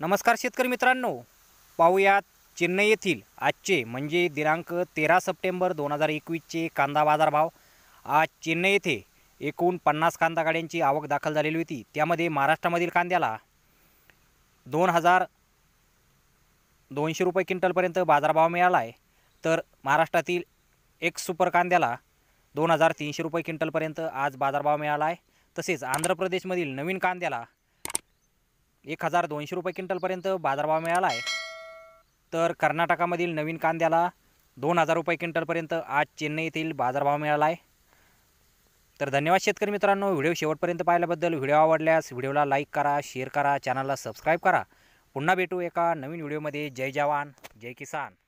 नमस्कार शेतकरी मित्रांनो पाहूयात चेन्नई येथील आजचे म्हणजे दिनांक तेरा सप्टेंबर दोन हजार एकवीसचे कांदा बाजारभाव आज चेन्नई येथे एकूण पन्नास कांदा गाड्यांची आवक दाखल झालेली होती त्यामध्ये महाराष्ट्रामधील कांद्याला दोन हजार दोनशे रुपये क्विंटलपर्यंत बाजारभाव मिळाला आहे तर महाराष्ट्रातील एक सुपर कांद्याला दोन हजार तीनशे रुपये क्विंटलपर्यंत आज बाजारभाव मिळाला आहे तसेच आंध्र प्रदेशमधील नवीन कांद्याला एक हजार दोनशे रुपये क्विंटलपर्यंत बाजारभाव मिळाला आहे तर कर्नाटकामधील नवीन कांद्याला दोन हजार रुपये क्विंटलपर्यंत आज चेन्नई येथील बाजारभाव मिळाला आहे तर धन्यवाद शेतकरी मित्रांनो व्हिडिओ शेवटपर्यंत पाहिल्याबद्दल व्हिडिओ आवडल्यास व्हिडिओला लाईक करा शेअर करा चॅनलला सबस्क्राईब करा पुन्हा भेटू एका नवीन व्हिडिओमध्ये जय जवान जय किसान